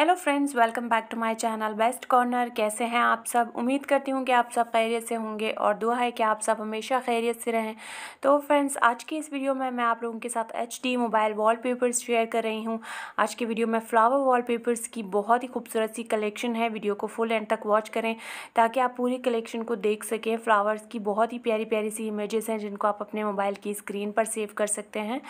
hello friends welcome back to my channel best corner कैसे हैं आप सब उम्मीद करती हूँ कि आप सब खैरियत से होंगे और दुआ है कि आप सब हमेशा खैरियत से रहें तो फ्रेंड्स आज की इस वीडियो में मैं आप लोगों के साथ H D mobile wallpapers share कर रही हूँ आज की वीडियो में फ़्लावर वॉलपेपर्स की बहुत ही खूबसूरत सी कलेक्शन है वीडियो को फुल एंड तक वॉच करें ताकि आप पूरी कलेक्शन को देख सकें फ्लावर्स की बहुत ही प्यारी प्यारी सी इमेज़ हैं जिनको आप अपने मोबाइल की स्क्रीन पर सेव कर सकते हैं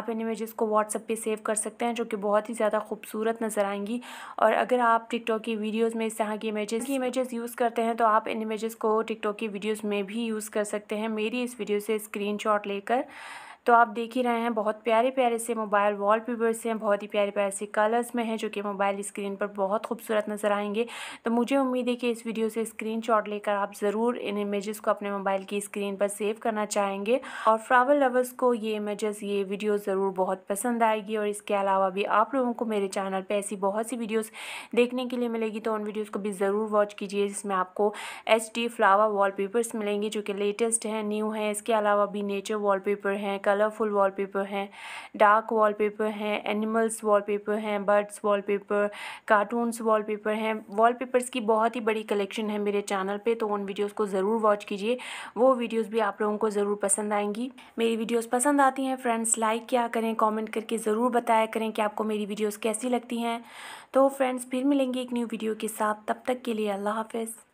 आप इन इमेज़ को व्हाट्सअप पर सेव कर सकते हैं जो कि बहुत ही ज़्यादा खूबसूरत नज़र आएंगी और अगर आप टिकटॉक की वीडियोज़ में इस तरह की इमेजेस की इमेजेस यूज़ करते हैं तो आप इन इमेजेस को टिकटॉक की वीडियोज़ में भी यूज़ कर सकते हैं मेरी इस वीडियो से स्क्रीन लेकर तो आप देख ही रहे हैं बहुत प्यारे प्यारे से मोबाइल वॉल पेपर्स हैं बहुत ही प्यारे प्यारे से कलर्स में हैं जो कि मोबाइल स्क्रीन पर बहुत खूबसूरत नज़र आएंगे तो मुझे उम्मीद है कि इस वीडियो से स्क्रीन लेकर आप ज़रूर इन इमेज़ को अपने मोबाइल की स्क्रीन पर सेव करना चाहेंगे और फ्लावर लवर्स को ये इमेजेस ये वीडियो ज़रूर बहुत पसंद आएगी और इसके अलावा भी आप लोगों को मेरे चैनल पर ऐसी बहुत सी वीडियोज़ देखने के लिए मिलेगी तो उन वीडियोज़ को भी ज़रूर वॉच कीजिए जिसमें आपको एच डी फ्लावर वॉल मिलेंगे जो कि लेटेस्ट हैं न्यू हैं इसके अलावा भी नेचर वॉल हैं कलरफुल वॉलपेपर हैं डार्क वॉलपेपर हैं एनिमल्स वॉलपेपर हैं बर्ड्स वॉलपेपर कार्टून्स वॉलपेपर हैं वॉलपेपर्स की बहुत ही बड़ी कलेक्शन है मेरे चैनल पे तो उन वीडियोस को ज़रूर वॉच कीजिए वो वीडियोस भी आप लोगों को ज़रूर पसंद आएंगी मेरी वीडियोस पसंद आती हैं फ्रेंड्स लाइक क्या करें कॉमेंट करके ज़रूर बताया करें कि आपको मेरी वीडियोज़ कैसी लगती हैं तो फ्रेंड्स फिर मिलेंगे एक न्यू वीडियो के साथ तब तक के लिए अल्लाह हाफिज़